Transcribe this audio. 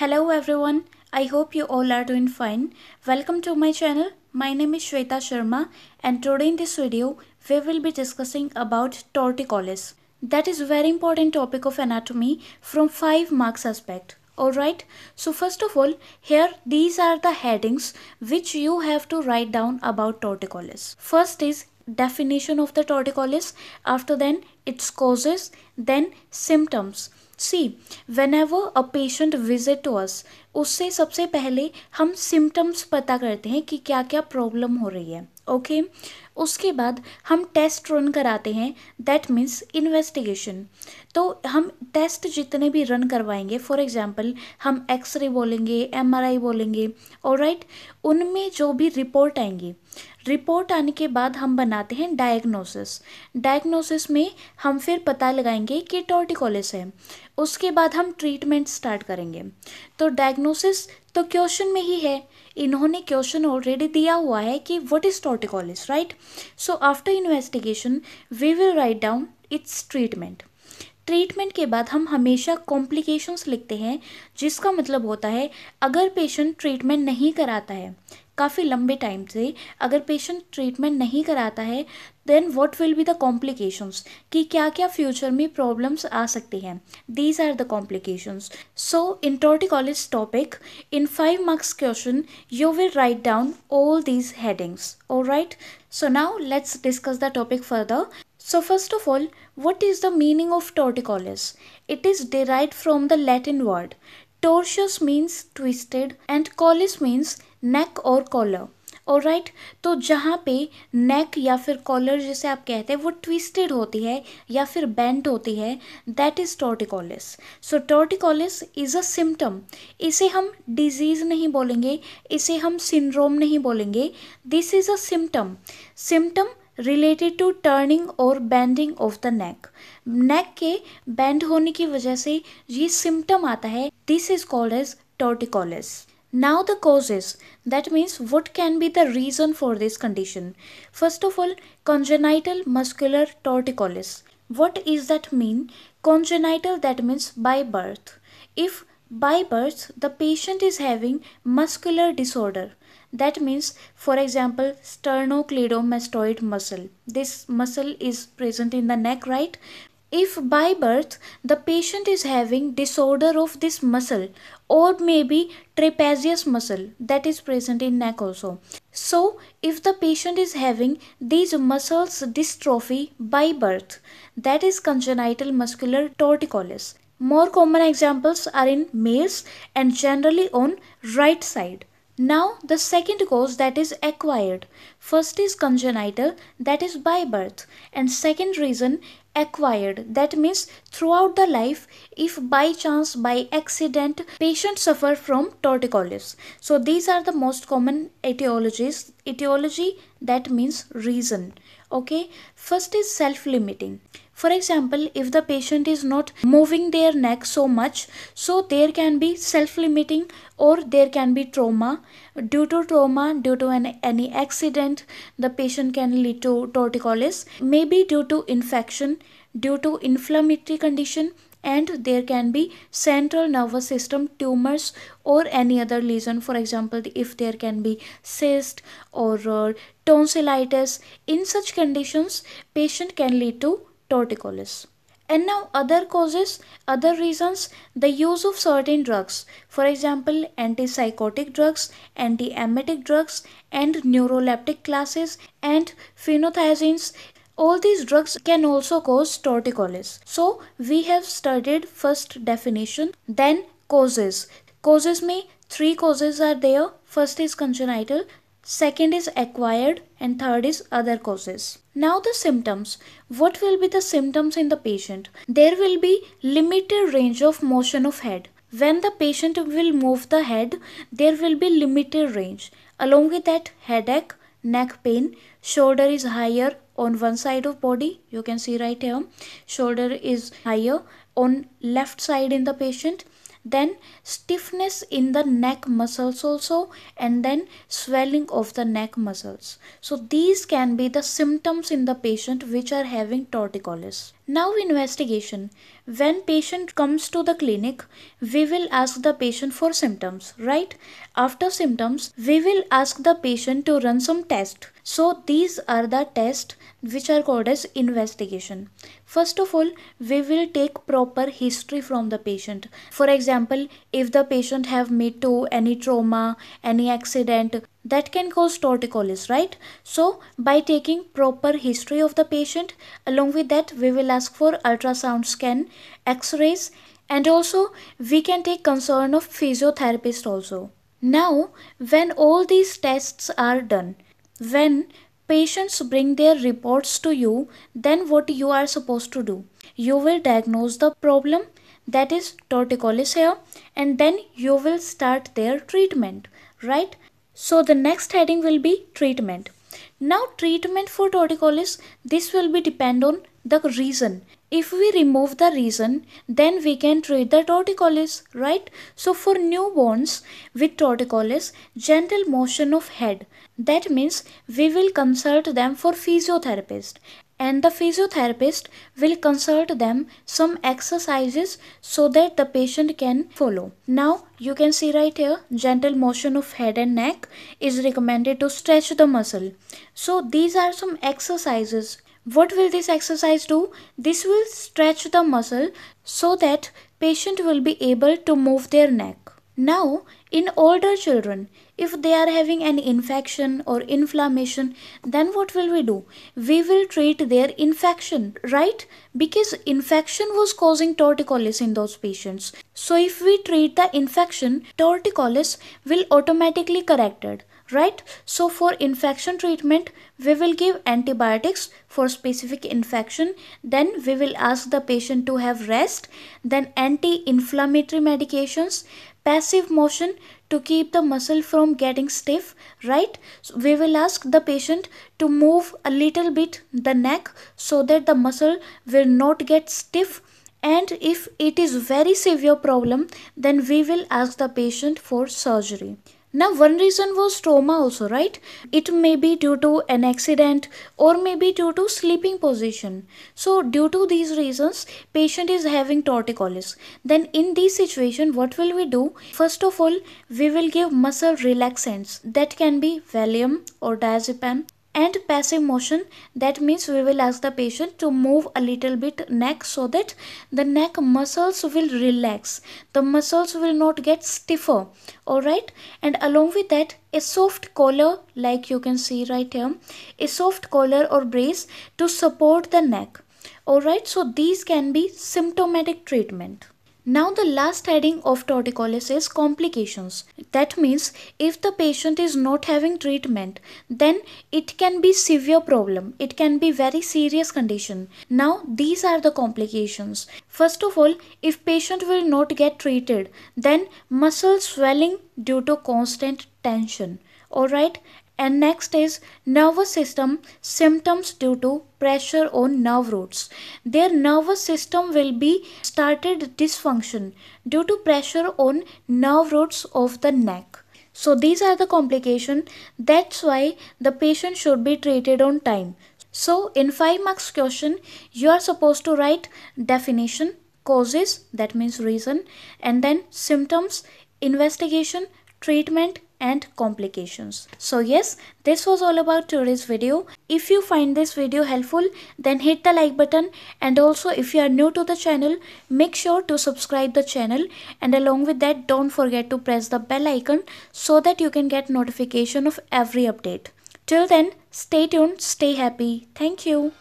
Hello everyone, I hope you all are doing fine. Welcome to my channel. My name is Shweta Sharma and today in this video, we will be discussing about torticollis. That is very important topic of anatomy from 5 marks aspect. Alright, so first of all, here these are the headings which you have to write down about torticollis. First is definition of the torticollis, after then its causes, then symptoms see whenever a patient visit to us उससे सबसे पहले हम symptoms पता करते हैं कि क्या क्या प्रॉब्लम हो रही है ओके okay? उसके बाद हम टेस्ट रन कराते हैं दैट मीन्स इन्वेस्टिगेशन तो हम टेस्ट जितने भी रन करवाएंगे फॉर एग्जांपल हम एक्सरे बोलेंगे एमआरआई बोलेंगे और राइट उनमें जो भी रिपोर्ट आएंगी रिपोर्ट आने के बाद हम बनाते हैं डायग्नोसिस डायग्नोसिस में हम फिर पता लगाएंगे कि टोर्टिकोलिस है उसके बाद हम ट्रीटमेंट स्टार्ट करेंगे तो डायग्नोसिस तो क्वेश्चन में ही है इन्होंने क्वेश्चन ऑलरेडी दिया हुआ है कि what is torticollis right so after investigation we will write down its treatment treatment के बाद हम हमेशा कॉम्प्लिकेशंस लिखते हैं जिसका मतलब होता है अगर पेशेंट ट्रीटमेंट नहीं कराता है काफ़ी लंबे टाइम से अगर पेशेंट ट्रीटमेंट नहीं कराता है then what will be the complications कि क्या क्या फ्यूचर में प्रॉब्लम्स आ सकती हैं these are the complications so in torticollis topic in five marks question you will write down all these headings और right so now let's discuss the topic further so first of all what is the meaning of torticollis it is derived from the Latin word tortus means twisted and collis means नेक और collar और right तो जहाँ पे नेक या फिर collar जिसे आप कहते हैं वो ट्विस्टेड होती है या फिर बेंड होती है that is torticollis so torticollis is a symptom इसे हम डिजीज़ नहीं बोलेंगे इसे हम सिंड्रोम नहीं बोलेंगे this is a symptom symptom related to turning और bending of the neck neck के बैंड होने की वजह से ये सिम्टम आता है this is called as torticollis Now the causes, that means what can be the reason for this condition. First of all, congenital muscular torticollis. What is that mean? Congenital that means by birth. If by birth the patient is having muscular disorder, that means for example sternocleidomastoid muscle. This muscle is present in the neck right if by birth the patient is having disorder of this muscle or maybe trapezius muscle that is present in neck also so if the patient is having these muscles dystrophy by birth that is congenital muscular torticollis more common examples are in males and generally on right side now the second cause that is acquired. First is congenital that is by birth and second reason acquired that means throughout the life if by chance by accident patients suffer from torticollis so these are the most common etiologies etiology that means reason okay first is self limiting for example, if the patient is not moving their neck so much, so there can be self-limiting or there can be trauma. Due to trauma, due to an, any accident, the patient can lead to torticollis. Maybe due to infection, due to inflammatory condition, and there can be central nervous system tumors or any other lesion for example if there can be cyst or uh, tonsillitis in such conditions patient can lead to torticollis. And now other causes, other reasons, the use of certain drugs, for example antipsychotic drugs, antiemetic drugs and neuroleptic classes and phenothiazines all these drugs can also cause torticollis. So we have studied first definition, then causes. Causes may three causes are there. First is congenital, second is acquired and third is other causes. Now the symptoms. What will be the symptoms in the patient? There will be limited range of motion of head. When the patient will move the head, there will be limited range. Along with that, headache, neck pain, shoulder is higher on one side of body. You can see right here, shoulder is higher on left side in the patient then stiffness in the neck muscles also and then swelling of the neck muscles so these can be the symptoms in the patient which are having torticollis now investigation. When patient comes to the clinic, we will ask the patient for symptoms, right? After symptoms, we will ask the patient to run some test. So these are the tests which are called as investigation. First of all, we will take proper history from the patient. For example, if the patient have made to any trauma, any accident, that can cause torticollis right so by taking proper history of the patient along with that we will ask for ultrasound scan x-rays and also we can take concern of physiotherapist also now when all these tests are done when patients bring their reports to you then what you are supposed to do you will diagnose the problem that is torticollis here and then you will start their treatment right so the next heading will be treatment. Now treatment for torticollis, this will be depend on the reason. If we remove the reason, then we can treat the torticollis, right? So for newborns with torticollis, gentle motion of head. That means we will consult them for physiotherapist and the physiotherapist will consult them some exercises so that the patient can follow. Now you can see right here gentle motion of head and neck is recommended to stretch the muscle. So these are some exercises. What will this exercise do? This will stretch the muscle so that patient will be able to move their neck. Now, in older children, if they are having an infection or inflammation, then what will we do? We will treat their infection, right? Because infection was causing torticollis in those patients. So if we treat the infection, torticollis will automatically corrected, right? So for infection treatment, we will give antibiotics for specific infection. Then we will ask the patient to have rest. Then anti-inflammatory medications passive motion to keep the muscle from getting stiff right so we will ask the patient to move a little bit the neck so that the muscle will not get stiff and if it is very severe problem then we will ask the patient for surgery now, one reason was trauma, also, right? It may be due to an accident or maybe due to sleeping position. So, due to these reasons, patient is having torticollis. Then, in this situation, what will we do? First of all, we will give muscle relaxants that can be Valium or diazepam and passive motion that means we will ask the patient to move a little bit neck so that the neck muscles will relax the muscles will not get stiffer all right and along with that a soft collar like you can see right here a soft collar or brace to support the neck all right so these can be symptomatic treatment now the last heading of torticollis is complications. That means if the patient is not having treatment, then it can be severe problem. It can be very serious condition. Now these are the complications. First of all, if patient will not get treated, then muscle swelling due to constant tension. Alright, and next is nervous system symptoms due to pressure on nerve roots their nervous system will be started dysfunction due to pressure on nerve roots of the neck so these are the complication that's why the patient should be treated on time so in 5 marks question you are supposed to write definition causes that means reason and then symptoms investigation treatment and complications. So yes, this was all about today's video. If you find this video helpful, then hit the like button and also if you are new to the channel, make sure to subscribe the channel and along with that don't forget to press the bell icon so that you can get notification of every update. Till then, stay tuned, stay happy. Thank you.